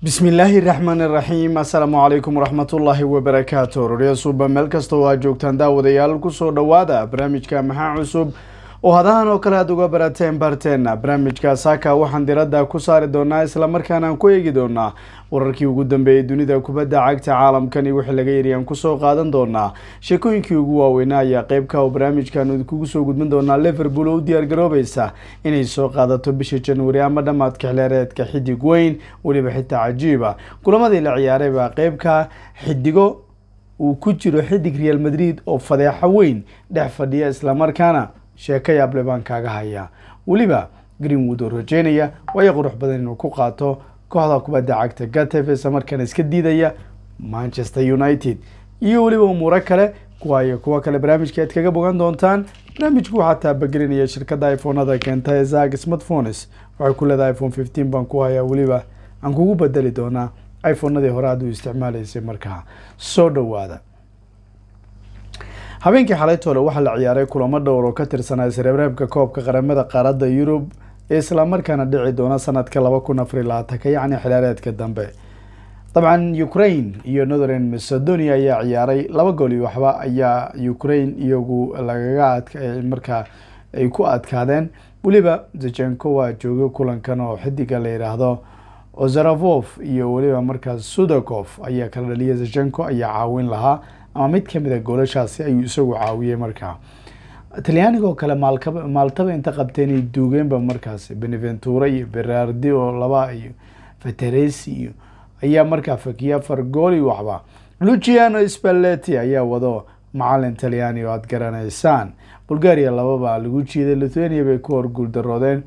bismi illaahi raxmaan iraxiim assalaamu calaykum waraxmatullaahi wabarakaatu rorya suuba meel kastoo aad joogtaan daawadayaal ku soo dhowaada barnaamijka maxaa cusub oo hadahan oo kale aada uga barateen barteenna barnaamijka saaka waxaan diradda ku saari doonaa islamarkaana aan ku eegi doonaa wararkii ugu dambeeyey dunida kubadda cagta caalamkan iyo wixii laga yariyan kusoo qaadan doonaa sheekooyinkii ugu waaweynaa ayaa qeybka ah oo barnaamijkan kugu soo gudbin doonaa liverpool oo u diyaargaroobeysa inay soo qaadato bisha januari ama dhammaadka xileereedka xidig weyn weliba xitaa cajiiba kulamadii la ciyaaray baa qeybka ah xidigo uu ku jiro xidig real madrid oo fadeexo weyn dhex fadhiya islamarkaana sheeko yaable baan kaaga hayaa weliba greenwood oo rajeynaya waaya qurux badan inuu ku qaato kooxda kubadda cagta gatefes markaana iska diidaya manchester united iyo weliba umuuro kale kuwaayo kuwa kale barnaamijka aad kaga bogan doontaan barnaamijku waxaa taabagelinaya shirkadda iphonada keenta ee zag smartphones waxay ku leedahay iphone fifteen baan ku hayaa weliba aan kugu bedeli doonaa iphonadii hore aad u isticmaalaysay markaa soo dhowaada habeenkii toole waxaa la ciyaaray kulamo dhowr oo ka tirsanaa isreebreebka koobka qaramada qaaradda yurub ee islamarkaana dhici doona sanadka laba kun afar iyo labaatanka yacni xilaareedka dambe dabcan ukrain iyo northern macedonia ayaa ciyaaray laba gool iyo waxba ayaa ukrain iyagu lagaga eh, markaa ay ku adkaadeen weliba zejenko waa joogay kulankan oo xidiga la yidhaahdo ozaravov iyo weliba markaas sudakov ayaa kala dhaliyay zejenko ayaa caawin lahaa ama mid kamid a ah goolashaasi ayuu isagu caawiyey markaa talyaanigoo kale maalka maaltaba inta qabteenay duugeenba markaas beneventura iyo berardi oo laba iyo fateresi iyo ayaa markaa fakiya afar gool waxba luciano spalletti ayaa wado macalin talyaani oo aad garanaysaan bulgaria lababaa lagu jiiday lithuania bay ku horguul daroodeen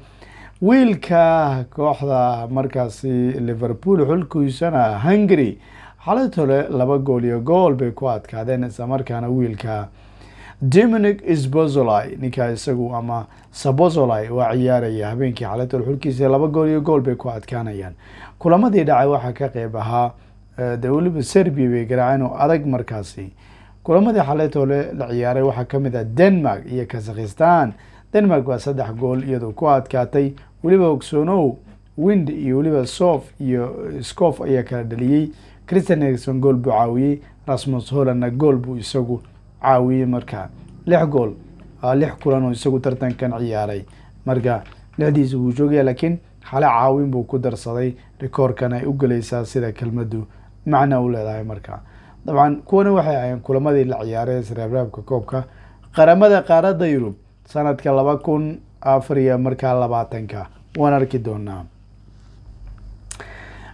wiilka kooxda markaasi liverpool xulkiisana hungary xalad laba gool iyo gool bay ku adkaadeen islamarkaana wiilka dominic sbozoli ninkaa isagu ama sabozoli waa ciyaaraya habeenkii xalad xulkiisa laba gool iyo gool bay ku adkaanayaan kulamadii dhacay waxaa ka qeyb ahaa dee weliba serbiya bay garaaceen oo adag markaasi kulamadii xalad la ciyaaray waxaa kamid ah denmark iyo kazakhistan denmark baa saddex gool iyadoo ku adkaatay weliba ogsoonow wind iyo weliba sof iyo scof ayaa kala dhaliyey christian erison gool buu caawiyey rasmus hollandna gool buu isagu caawiyey markaa lix gool lix kulan oo isagu tartankan ciyaaray marka lixdiisa wuu joogaya laakiin hale caawin buu ku darsaday rikoorkan ay u gelaysaa sida kelmaddu macna u leedahay marka dabcan kuwana waxay ahayeen kulamadii la ciyaaray ee koobka qaramada qaaradda yurub sanadka laba kun afar iyo markaa labaatanka waan arki doonaa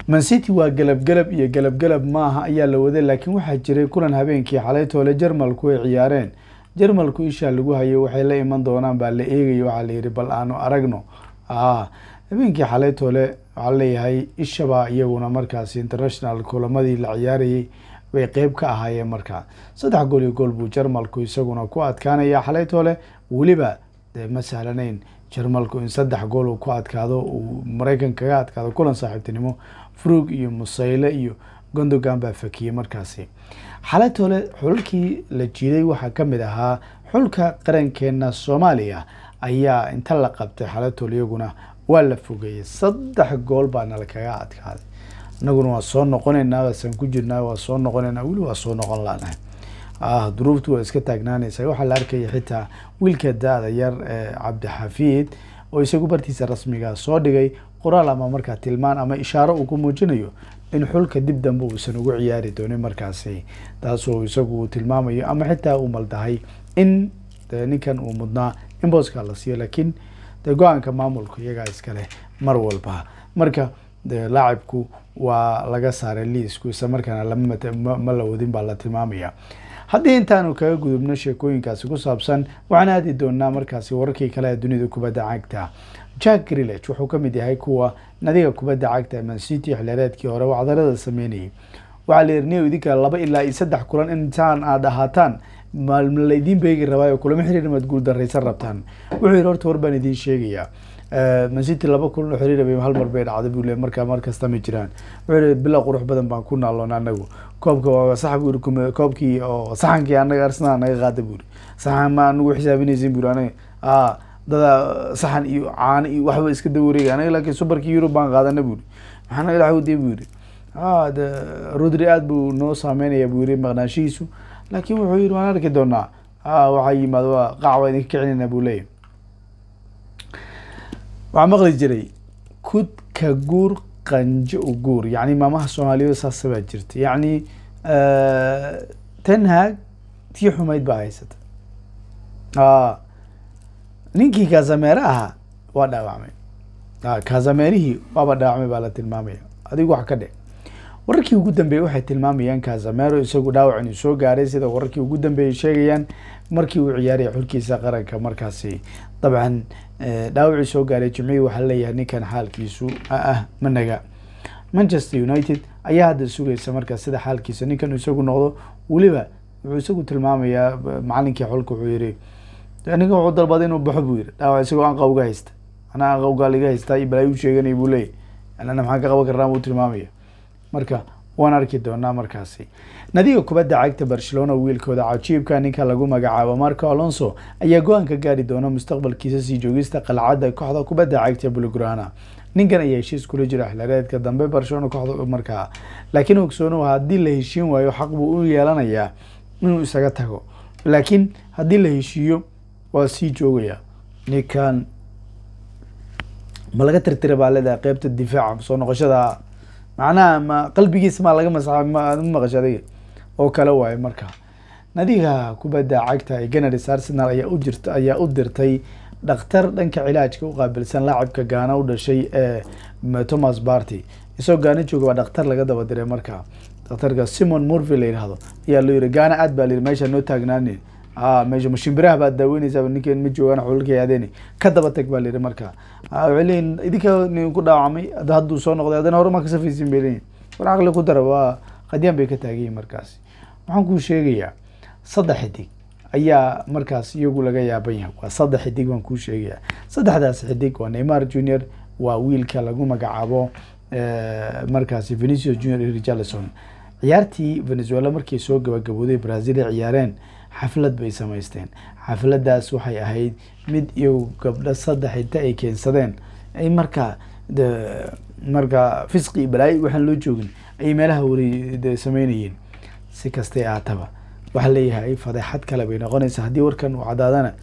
mancity waa gelabgelab iyo gelabgelab maaha ayaa la waday laakiin waxaa jiray kulan habeenkii xalaytoole jarmalku ay ciyaareen jarmalku ishaa lagu hayo waxay la iman doonaan baa la eegaya waxaa layihi bal aanu aragno a habeenkii xalaytoole waxaa leeyahay ishabaa iyaguna markaasi international kulamadii la ciyaarayay way qeyb ka ahaayeen markaa saddex gool iyo gool buu jarmalku isaguna ku adkaanayaa xalaytoole weliba dee ma sahlanayn jarmalku in saddex gool uu ku adkaado uu maraykan kaga adkaado kulan saaxiibtinimo furuug iyo musayle iyo gondogan baa fakiyey markaasi xalatole xulalkii la jiiday waxaa ka mid ahaa xulka qarankeena soomaaliya ayaa inta la qabtay xalatole iyaguna waa la fogeeyey saddex gool baa nalakaga adkaaday inaguna waa soo noqonaynaa waasaan ku jirnaa waa soo noqonaynaa weli waa soo noqon laanahay ah duruuftu waa iska taagnaanaysa waxaa la arkaya xitaa wiilka da-da yar ee cabdixafiid oo isagu bartiisa rasmiga soo dhigay qoraal ama markaa tilmaan ama ishaaro uu ku muujinayo in xulka dib dambe uusan ugu ciyaari doonin markaasi taasoo isagu tilmaamayo ama xitaa uu maldahay in eh, ninkan uu mudnaa in booskaa la siiyo laakiin de eh, go-aanka maamulka iyagaa iskaleh mar walba marka eh, laacibku waa laga saaray liisku isla markaana lama ma la wadin baa la tilmaamaya haddii intaanu kaga gudubno sheekooyinkaasi ku saabsan waxaan aadi doonaa markaasi wararkii kale ee dunida kubadda cagta jack grilich wuxuu ka mid yahay kuwa nadiga kubadda cagta mancity xilhereedkii hore oo cadarada sameynayay waxaa la yirni idinka laba ilaa iyo saddex kulan intaan aad ahaataan mlaydin beegi rabaayo kulamo xiriir maad guuldaraysan rabtaan wuxuu yidhi horta war baan idiin sheegayaa masiti laba kulan oo xiriir hal mar bay dhacday buu le markaa markasta ma jiraan wuxuu yihi bila qurux badan baan ku naaloon anagu koobka saxabku koobkii oo saxankii anaga arsenal naga qaada buuri saxan ma anagu xisaabinaysin buuri anaga a dada saxan iyo caano iyo waxba iska dawareega anaga laakiin subarkii yurub baan qaadana buuri maxaa naga dhex buu yihi a rodri aada buu noo saameynaya buu yihi maqnaashihiisu laakiin wuxuu yidhi waan arki doonaa ah, waxaa yimaado qaac waa idinka kicinayna buu leeyahy waxaa maqli jiray kudka guur qanjo u guur yacni maamaha soomaaliyeed saasa baa jirta yacni ah, tenhag tii xumayd baa haysata ah, ninkii kaasameere ahaa waa dhaawacmay kaasameerihii waaba dhaawacmay baa la tilmaamaya adigu wax ka dhe wararkii ugu dambeeyey waxay tilmaamayaan kazamero isagu dhaawac soo gaaray sida wararkii ugu dambeeyey sheegayaan markii uu ciyaaraya xulkiisa qaranka markaasi dabcan eh, dhaawacii soo gaaray jimcihii waxaa laleeyahay ninkan xaalkiisu ah, ah managa manchester united ayaa hadda sugaysa markaa sida xaalkiisa ninkan isagu noqdo weliba wuxuu isagu tilmaamayaa eh, macalinkii xolka wuxuu yihi ninkan wuxuu dalbaday inuu baxo buu yihi dhaawac isagoo anqa uga haysta anaa anqa ugaa liga haystaa iyo balaayuu sheeganaya buu leeyahy anana maxaan ka qaban karnaa buu tilmaamaya marka waan arki doonaa markaasi nadiga kubadda cagta barcelona wiilkooda cajiibka ninka lagu magacaabo marco alonso ayaa go-aanka gaari doona mustaqbalkiisa sii joogista qalcadda kooxda kubadda cagta bulgrana ninkan ayaa heshiis kula jira xilreedka dambe barcelona kooxda markaa laakiin ogsoonow haddii la heshiin waayo xaq buu u yeelanayaa inuu isaga tago laakiin haddii la heshiiyo waa sii joogaya ninkan ma laga tirtira baa leedahay qeybta difaaca soo noqoshada macnaha ma qalbigiis maa laga masaxa ma maqasha adiga oo kale waayo marka nadiga kubadda cagta ee ganaris arsenal ayaa u jirt ayaa u dirtay dhakhtar dhanka cilaajka u qaabilsan laacibka gaana u dhashay ee eh, thomas barty isagoo gaana jooga waa dhakhtar laga daba diray marka dhakhtarka simon murvy la yidhaahdo ayaa loo yiri gaana aad baa la yiri meesha noo taagnaanin ha ah, meesha mashiinbiraha baad daaweyneysaa ninken ma joogaan xululkay aadeen ka daba tag baa lihi marka waxay ah, idinka nin ku dhaawacmay hadduu soo noqday haddana hore ma kasafaysin bay leeyihin war caqli ku dara waa qadyaan bay ka taagan markaasi waxaan kuu sheegayaa saddex xidig ayaa markaas iyagu laga yaaban yahay waa saddex xidig baan kuu sheegayaa saddexdaas xidig waa neymar junior waa wiilka lagu magacaabo eh, markaasi venicius junior iyo richarlison ciyaartii venezuela markay soo gabagabooday brazil ay ciyaareen xaflad bay samaysteen xafladdaas waxay ahayd mid iyo gabdho saddex inta ay keensadeen ay markaa de markaa fisqi i waxaan loo joogin ayay meelaha wareede sameynayeen si kastay aataba waxaa leeyahay fadeexad kale bay noqonaysaa haddii warkan uu caddaadana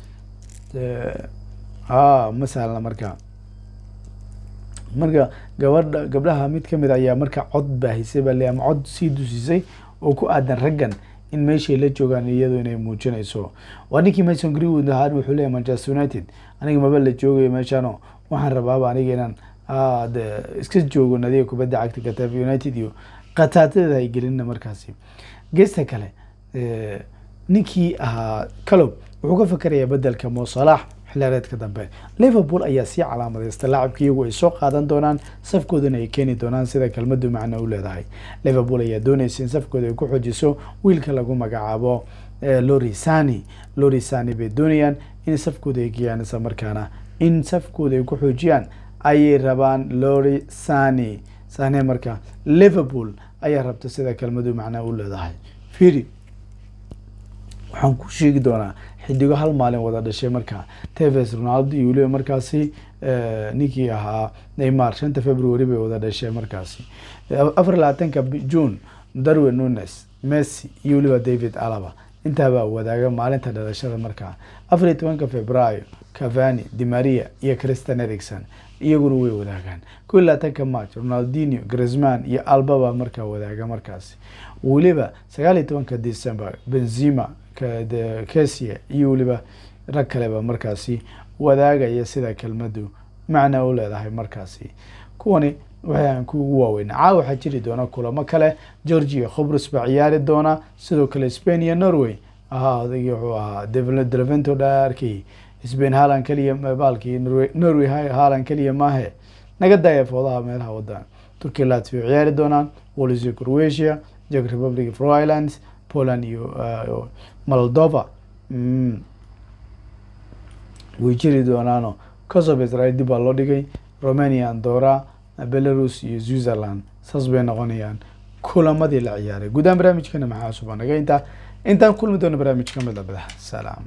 ma sahla markaa marka gabadha gabdhaha mid kamid ah ayaa markaa cod baahisay baa le ama cod sii dusisay oo ku aadan raggan in meeshay la joogaan iyadu inay muujinayso waa ninkii mason greenwood ahaan wuxuu leeyahy manchester united aniga maba la joogayo meeshaano waxaan rabaaba aniga inaan ah, de iska joogo nadiga kubadda cagta katafi united iyo kataatadeeda ay gelinna markaasi geesta kale eh, ninkii ahaa calob wuxuu ka fakerayaa bedelka mo salax xilliareedka dambe liverpool ayaa sii calaamadeystay laacabka iyagu ay soo qaadan doonaan safkoodana ay keeni doonaan sida kelmadu macno u leedahay liverpool ayaa doonaysa in safkooda ay ku xoojiso wiilka lagu magacaabo lorisani eh, lorisani bay doonayaan in safkooda ay geeyaan isla markaana in safkooda ay ku xoojiyaan ayay rabaan lori sani sane marka liverpool ayaa rabta sida kelmadu macno u leedahay firi waxaan ku sheegi doonaa xidigo hal maalin wada dhashay markaa tefes ronaldo iyo weliba markaasi eh, ninkii ahaa neymar shanta february bay wada dhashay markaasi eh, afar labaatanka june darwin nunes messi iyo weliba david alaba intaabaa wadaaga maalinta dhalashada markaa afar iyo tobanka februaayo cavani dimaria iyo christan ericson iyaguna way wadaagaan ko labaatanka march ronaldinio gresman iyo alba markaa wadaaga markaasi weliba sagaal iyo tobanka december benzima kesia iyo weliba rag kaleba markaasi wadaagaya sida kelmadu macna u leedahay markaasi kuwani waxay aan kuugu waaweynaa caawa waxaa jiri doona kulamo kale georgia khobrus baa ciyaari doona sidoo kale spain iyo norway ahaa odagii wuxuu ahaa delevento dhaarkii spain haaland keliya baalkii norway haaland keliya maahe naga daaya foodaha meelaha waddan turkiya latvia ciyaari doonaan walisio croatia czech republic of ireland poland iyo e, moldova way mm. jiri doonaano kosovo israel dib baa loo dhigay romania andora e belarus iyo switzerland saas bay noqonayaan kulamadii la ciyaaray guudahaan barnaamijkeena maxaa cusubanaga intaa intaan kulmi doono barnaamij ka mid salaam